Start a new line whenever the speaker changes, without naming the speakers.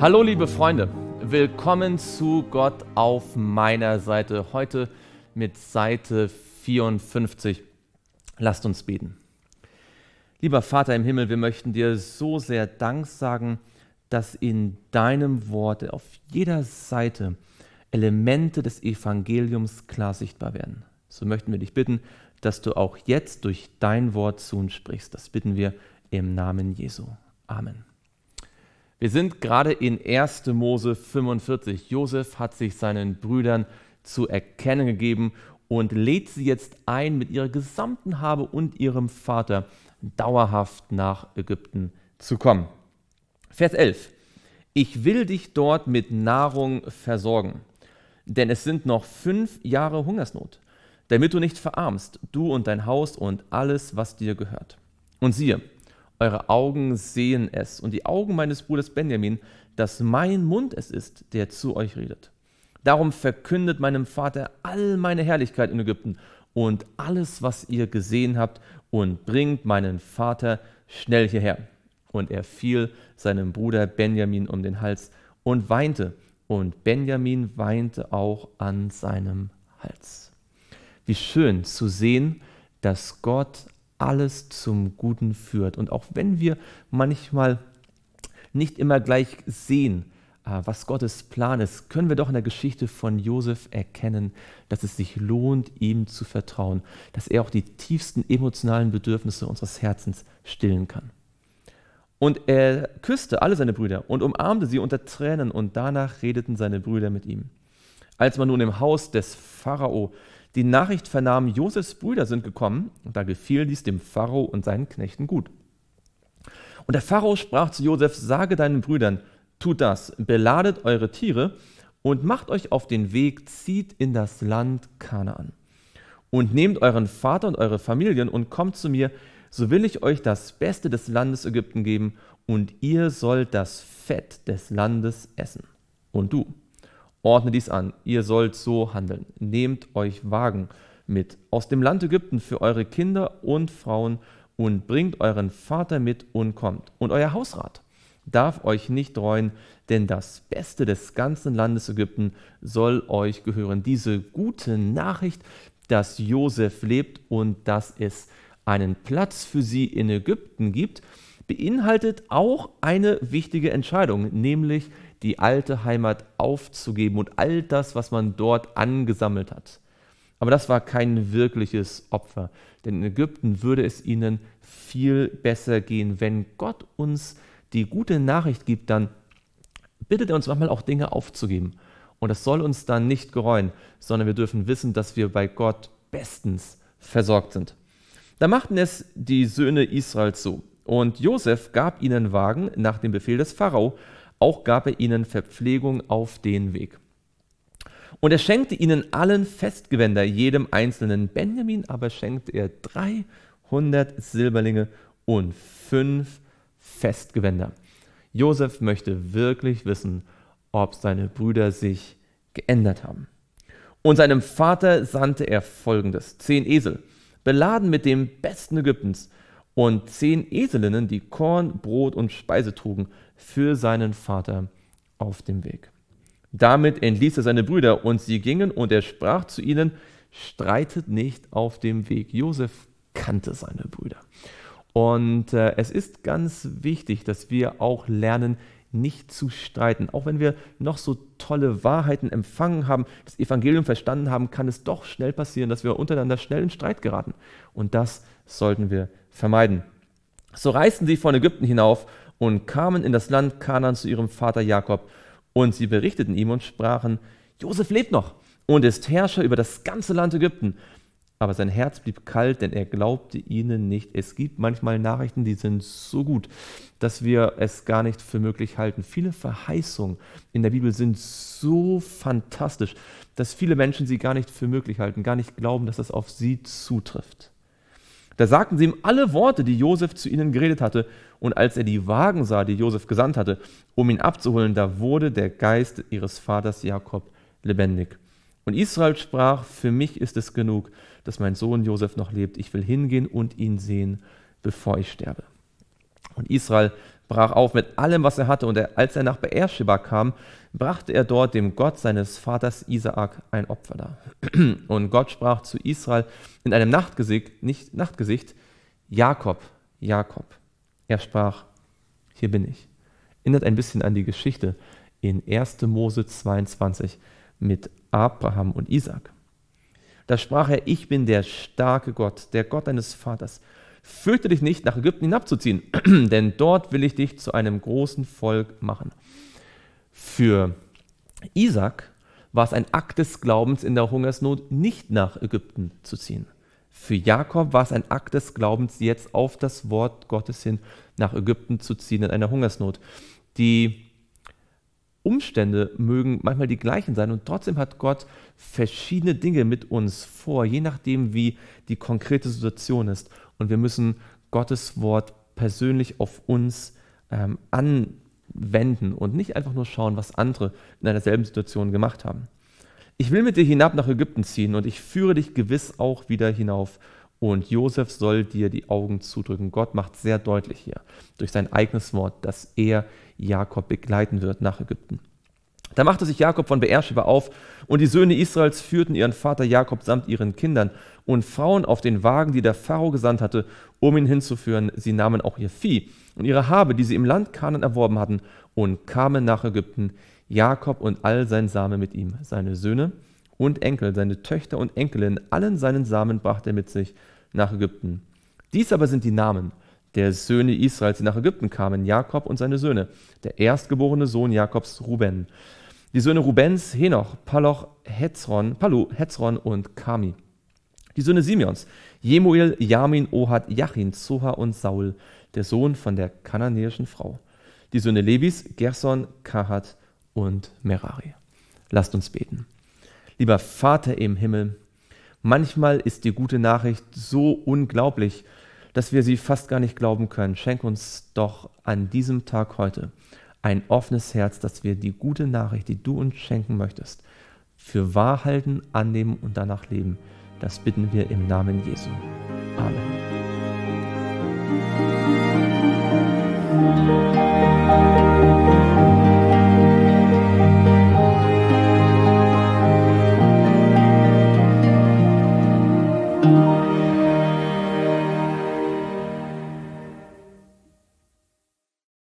Hallo liebe Freunde, willkommen zu Gott auf meiner Seite. Heute mit Seite 54. Lasst uns beten. Lieber Vater im Himmel, wir möchten dir so sehr Dank sagen, dass in deinem Wort auf jeder Seite Elemente des Evangeliums klar sichtbar werden. So möchten wir dich bitten, dass du auch jetzt durch dein Wort zu uns sprichst. Das bitten wir im Namen Jesu. Amen. Wir sind gerade in 1. Mose 45. Josef hat sich seinen Brüdern zu erkennen gegeben und lädt sie jetzt ein, mit ihrer gesamten Habe und ihrem Vater dauerhaft nach Ägypten zu kommen. Vers 11. Ich will dich dort mit Nahrung versorgen, denn es sind noch fünf Jahre Hungersnot, damit du nicht verarmst, du und dein Haus und alles, was dir gehört. Und siehe, eure Augen sehen es und die Augen meines Bruders Benjamin, dass mein Mund es ist, der zu euch redet. Darum verkündet meinem Vater all meine Herrlichkeit in Ägypten und alles, was ihr gesehen habt, und bringt meinen Vater schnell hierher. Und er fiel seinem Bruder Benjamin um den Hals und weinte. Und Benjamin weinte auch an seinem Hals. Wie schön zu sehen, dass Gott alles zum Guten führt. Und auch wenn wir manchmal nicht immer gleich sehen, äh, was Gottes Plan ist, können wir doch in der Geschichte von Josef erkennen, dass es sich lohnt, ihm zu vertrauen, dass er auch die tiefsten emotionalen Bedürfnisse unseres Herzens stillen kann. Und er küsste alle seine Brüder und umarmte sie unter Tränen und danach redeten seine Brüder mit ihm. Als man nun im Haus des Pharao die Nachricht vernahm, Josefs Brüder sind gekommen, und da gefiel dies dem Pharao und seinen Knechten gut. Und der Pharao sprach zu Josef: Sage deinen Brüdern, tut das, beladet eure Tiere und macht euch auf den Weg, zieht in das Land Kanaan. Und nehmt euren Vater und eure Familien und kommt zu mir, so will ich euch das Beste des Landes Ägypten geben, und ihr sollt das Fett des Landes essen. Und du, Ordne dies an, ihr sollt so handeln. Nehmt euch Wagen mit aus dem Land Ägypten für eure Kinder und Frauen und bringt euren Vater mit und kommt. Und euer Hausrat darf euch nicht reuen, denn das Beste des ganzen Landes Ägypten soll euch gehören. Diese gute Nachricht, dass Josef lebt und dass es einen Platz für sie in Ägypten gibt, beinhaltet auch eine wichtige Entscheidung, nämlich die die alte Heimat aufzugeben und all das, was man dort angesammelt hat. Aber das war kein wirkliches Opfer, denn in Ägypten würde es ihnen viel besser gehen, wenn Gott uns die gute Nachricht gibt, dann bittet er uns manchmal auch Dinge aufzugeben. Und das soll uns dann nicht gereuen, sondern wir dürfen wissen, dass wir bei Gott bestens versorgt sind. Da machten es die Söhne Israels so. Und Josef gab ihnen Wagen nach dem Befehl des Pharao auch gab er ihnen Verpflegung auf den Weg. Und er schenkte ihnen allen Festgewänder, jedem einzelnen. Benjamin aber schenkte er 300 Silberlinge und fünf Festgewänder. Josef möchte wirklich wissen, ob seine Brüder sich geändert haben. Und seinem Vater sandte er folgendes: zehn Esel, beladen mit dem Besten Ägyptens, und zehn Eselinnen, die Korn, Brot und Speise trugen, für seinen Vater auf dem Weg. Damit entließ er seine Brüder und sie gingen und er sprach zu ihnen, streitet nicht auf dem Weg. Josef kannte seine Brüder. Und äh, es ist ganz wichtig, dass wir auch lernen, nicht zu streiten. Auch wenn wir noch so tolle Wahrheiten empfangen haben, das Evangelium verstanden haben, kann es doch schnell passieren, dass wir untereinander schnell in Streit geraten. Und das sollten wir vermeiden. So reisten sie von Ägypten hinauf und kamen in das Land Kanan zu ihrem Vater Jakob. Und sie berichteten ihm und sprachen, Josef lebt noch und ist Herrscher über das ganze Land Ägypten. Aber sein Herz blieb kalt, denn er glaubte ihnen nicht. Es gibt manchmal Nachrichten, die sind so gut, dass wir es gar nicht für möglich halten. Viele Verheißungen in der Bibel sind so fantastisch, dass viele Menschen sie gar nicht für möglich halten, gar nicht glauben, dass das auf sie zutrifft. Da sagten sie ihm alle Worte, die Josef zu ihnen geredet hatte. Und als er die Wagen sah, die Josef gesandt hatte, um ihn abzuholen, da wurde der Geist ihres Vaters Jakob lebendig. Und Israel sprach: Für mich ist es genug, dass mein Sohn Josef noch lebt. Ich will hingehen und ihn sehen, bevor ich sterbe. Und Israel brach auf mit allem, was er hatte, und er, als er nach Beersheba kam, brachte er dort dem Gott seines Vaters Isaak ein Opfer dar. Und Gott sprach zu Israel in einem Nachtgesicht, nicht Nachtgesicht, Jakob, Jakob. Er sprach, hier bin ich. Erinnert ein bisschen an die Geschichte in 1. Mose 22 mit Abraham und Isaak. Da sprach er, ich bin der starke Gott, der Gott deines Vaters fürchte dich nicht, nach Ägypten hinabzuziehen, denn dort will ich dich zu einem großen Volk machen. Für Isaac war es ein Akt des Glaubens in der Hungersnot, nicht nach Ägypten zu ziehen. Für Jakob war es ein Akt des Glaubens, jetzt auf das Wort Gottes hin nach Ägypten zu ziehen in einer Hungersnot. Die Umstände mögen manchmal die gleichen sein und trotzdem hat Gott verschiedene Dinge mit uns vor, je nachdem, wie die konkrete Situation ist und wir müssen Gottes Wort persönlich auf uns ähm, anwenden und nicht einfach nur schauen, was andere in einer selben Situation gemacht haben. Ich will mit dir hinab nach Ägypten ziehen und ich führe dich gewiss auch wieder hinauf. Und Josef soll dir die Augen zudrücken. Gott macht sehr deutlich hier durch sein eigenes Wort, dass er Jakob begleiten wird nach Ägypten. Da machte sich Jakob von Beersheba auf, und die Söhne Israels führten ihren Vater Jakob samt ihren Kindern und Frauen auf den Wagen, die der Pharao gesandt hatte, um ihn hinzuführen. Sie nahmen auch ihr Vieh und ihre Habe, die sie im Land Kanan erworben hatten, und kamen nach Ägypten, Jakob und all sein Same mit ihm, seine Söhne und Enkel, seine Töchter und Enkelin, allen seinen Samen brachte er mit sich nach Ägypten. Dies aber sind die Namen der Söhne Israels, die nach Ägypten kamen, Jakob und seine Söhne, der erstgeborene Sohn Jakobs Ruben die Söhne Rubens, Henoch, Paloch, Hetzron, Palu, Hetzron und Kami. Die Söhne Simeons, Jemuel, Jamin, Ohad, Jachin, Zohar und Saul, der Sohn von der kananäischen Frau. Die Söhne Levis, Gerson, Kahat und Merari. Lasst uns beten. Lieber Vater im Himmel, manchmal ist die gute Nachricht so unglaublich, dass wir sie fast gar nicht glauben können. Schenk uns doch an diesem Tag heute ein offenes Herz, dass wir die gute Nachricht, die du uns schenken möchtest, für wahr halten, annehmen und danach leben. Das bitten wir im Namen Jesu. Amen.